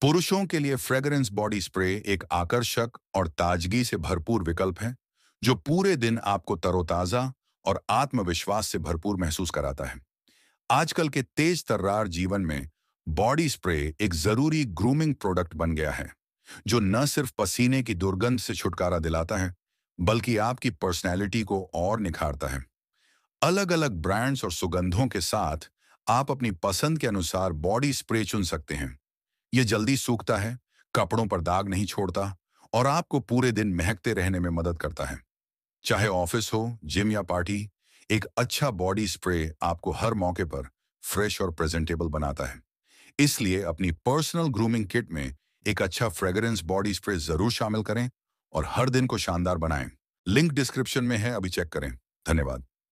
पुरुषों के लिए फ्रेगरेंस बॉडी स्प्रे एक आकर्षक और ताजगी से भरपूर विकल्प है जो पूरे दिन आपको तरोताजा और आत्मविश्वास से भरपूर महसूस कराता है आजकल के तेज तर्रार जीवन में बॉडी स्प्रे एक जरूरी ग्रूमिंग प्रोडक्ट बन गया है जो न सिर्फ पसीने की दुर्गंध से छुटकारा दिलाता है बल्कि आपकी पर्सनैलिटी को और निखारता है अलग अलग ब्रांड्स और सुगंधों के साथ आप अपनी पसंद के अनुसार बॉडी स्प्रे चुन सकते हैं ये जल्दी सूखता है कपड़ों पर दाग नहीं छोड़ता और आपको पूरे दिन महकते रहने में मदद करता है चाहे ऑफिस हो जिम या पार्टी एक अच्छा बॉडी स्प्रे आपको हर मौके पर फ्रेश और प्रेजेंटेबल बनाता है इसलिए अपनी पर्सनल ग्रूमिंग किट में एक अच्छा फ्रेगरेंस बॉडी स्प्रे जरूर शामिल करें और हर दिन को शानदार बनाएं लिंक डिस्क्रिप्शन में है अभी चेक करें धन्यवाद